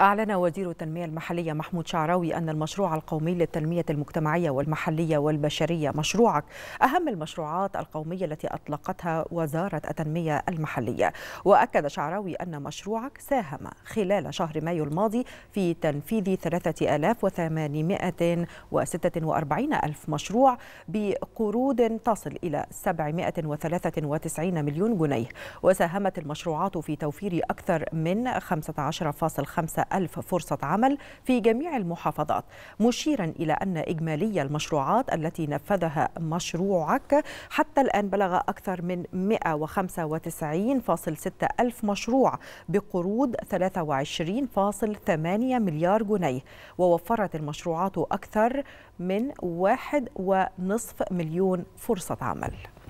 أعلن وزير التنمية المحلية محمود شعراوي أن المشروع القومي للتنمية المجتمعية والمحلية والبشرية مشروعك أهم المشروعات القومية التي أطلقتها وزارة التنمية المحلية وأكد شعراوي أن مشروعك ساهم خلال شهر مايو الماضي في تنفيذ 3846 ألف مشروع بقروض تصل إلى 793 مليون جنيه وساهمت المشروعات في توفير أكثر من 15.5 ألف فرصة عمل في جميع المحافظات مشيرا إلى أن إجمالي المشروعات التي نفذها مشروعك حتى الآن بلغ أكثر من 195.6 ألف مشروع بقروض 23.8 مليار جنيه ووفرت المشروعات أكثر من 1.5 مليون فرصة عمل